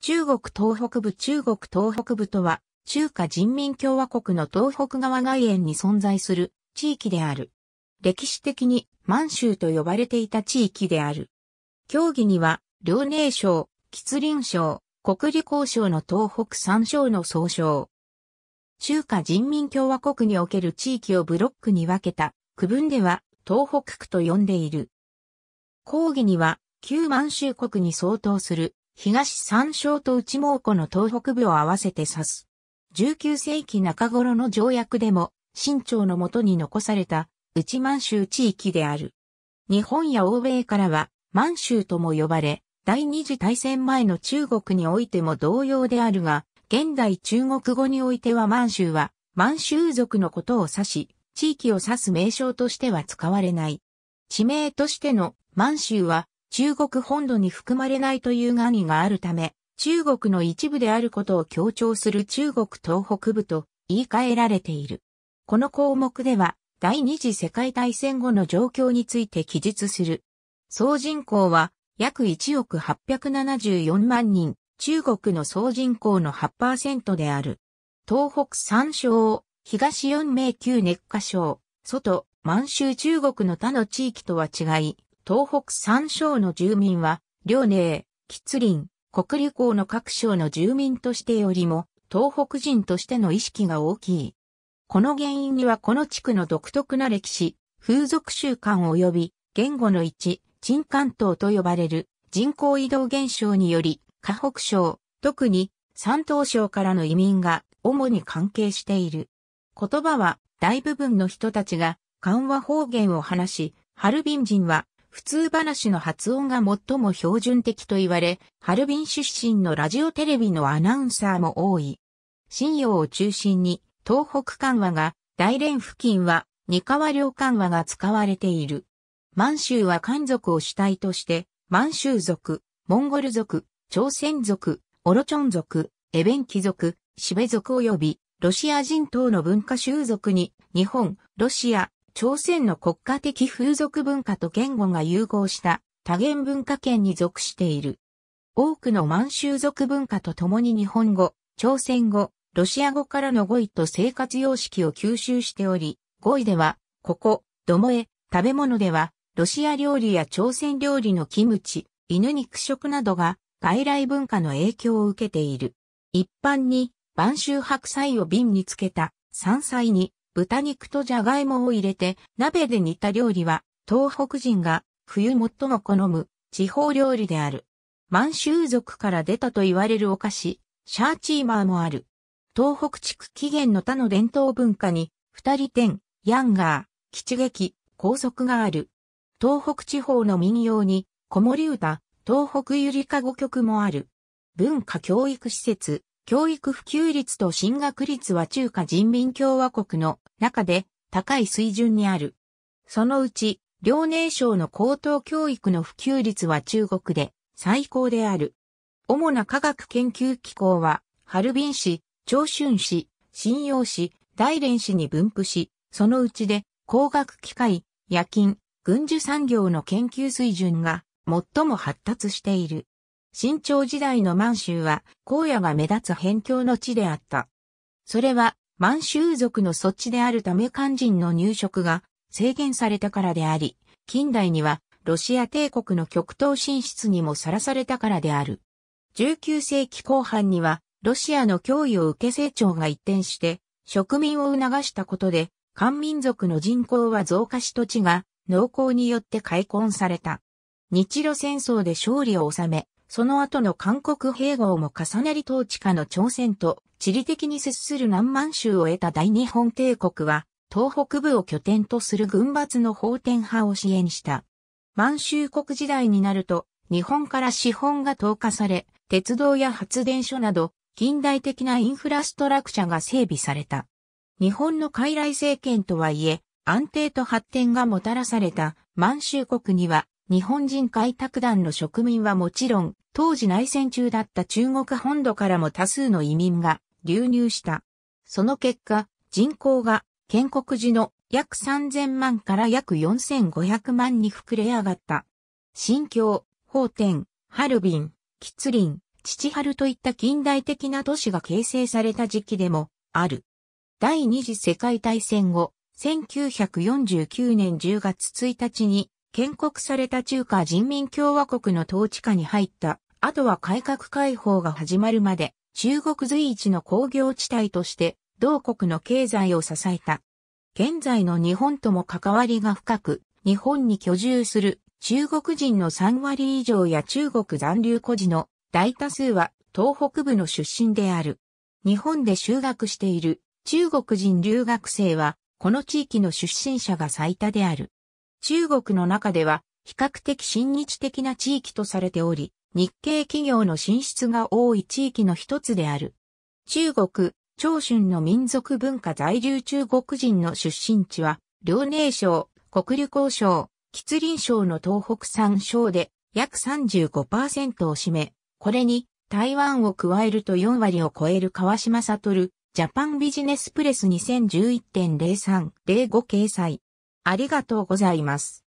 中国東北部中国東北部とは、中華人民共和国の東北側外縁に存在する地域である。歴史的に満州と呼ばれていた地域である。協議には、遼寧省、吉林省、国理交渉の東北三省の総称。中華人民共和国における地域をブロックに分けた区分では東北区と呼んでいる。講義には旧満州国に相当する東山椒と内蒙古の東北部を合わせて指す。19世紀中頃の条約でも、清朝のもとに残された内満州地域である。日本や欧米からは満州とも呼ばれ、第二次大戦前の中国においても同様であるが、現代中国語においては満州は満州族のことを指し、地域を指す名称としては使われない。地名としての満州は中国本土に含まれないという願意があるため、中国の一部であることを強調する中国東北部と言い換えられている。この項目では、第二次世界大戦後の状況について記述する。総人口は約1億874万人、中国の総人口の8%である。東北三省、東四名旧熱化省、外、満州中国の他の地域とは違い、東北三省の住民は、遼寧、吉林、国立江の各省の住民としてよりも、東北人としての意識が大きい。この原因にはこの地区の独特な歴史、風俗習慣及び言語の一、鎮関東と呼ばれる人口移動現象により、河北省、特に山東省からの移民が主に関係している。言葉は大部分の人たちが緩和方言を話し、ハルビン人は普通話の発音が最も標準的と言われ、ハルビン出身のラジオテレビのアナウンサーも多い。信用を中心に、東北緩和が、大連付近は、二川両緩和が使われている。満州は漢族を主体として、満州族、モンゴル族、朝鮮族、オロチョン族、エベンキ族、シベ族及び、ロシア人等の文化習族に、日本、ロシア、朝鮮の国家的風俗文化と言語が融合した多元文化圏に属している。多くの満州族文化と共に日本語、朝鮮語、ロシア語からの語彙と生活様式を吸収しており、語彙では、ここ、どもえ、食べ物では、ロシア料理や朝鮮料理のキムチ、犬肉食などが外来文化の影響を受けている。一般に、晩秋白菜を瓶につけた山菜に豚肉とじゃがいもを入れて鍋で煮た料理は東北人が冬最も好む地方料理である。満州族から出たと言われるお菓子、シャーチーマーもある。東北地区起源の他の伝統文化に、二人天、ヤンガー、吉劇、高速がある。東北地方の民謡に、子守歌、東北ゆりかご曲もある。文化教育施設、教育普及率と進学率は中華人民共和国の中で高い水準にある。そのうち、遼寧省の高等教育の普及率は中国で最高である。主な科学研究機構は、ハルビン市、長春市、信陽市、大連市に分布し、そのうちで工学機械、夜勤、軍需産業の研究水準が最も発達している。新朝時代の満州は、荒野が目立つ辺境の地であった。それは、満州族の措置であるため漢人の入植が制限されたからであり、近代にはロシア帝国の極東進出にもさらされたからである。19世紀後半には、ロシアの脅威を受け成長が一転して、植民を促したことで、漢民族の人口は増加し土地が農耕によって開墾された。日露戦争で勝利を収め、その後の韓国併合も重なり統治下の朝鮮と地理的に接する南満州を得た大日本帝国は、東北部を拠点とする軍閥の法典派を支援した。満州国時代になると、日本から資本が投下され、鉄道や発電所など、近代的なインフラストラクチャが整備された。日本の傀儡政権とはいえ、安定と発展がもたらされた満州国には日本人開拓団の植民はもちろん、当時内戦中だった中国本土からも多数の移民が流入した。その結果、人口が建国時の約3000万から約4500万に膨れ上がった。新京、法天、ハルビン、吉林、父春といった近代的な都市が形成された時期でもある。第二次世界大戦後、1949年10月1日に建国された中華人民共和国の統治下に入った。あとは改革開放が始まるまで、中国随一の工業地帯として、同国の経済を支えた。現在の日本とも関わりが深く、日本に居住する中国人の3割以上や中国残留孤児の大多数は東北部の出身である。日本で修学している中国人留学生は、この地域の出身者が最多である。中国の中では比較的親日的な地域とされており、日系企業の進出が多い地域の一つである。中国、長春の民族文化在留中国人の出身地は、遼寧省、国立高省、吉林省の東北三省で約35%を占め、これに台湾を加えると4割を超える川島悟、ジャパンビジネスプレス2011.0305掲載。ありがとうございます。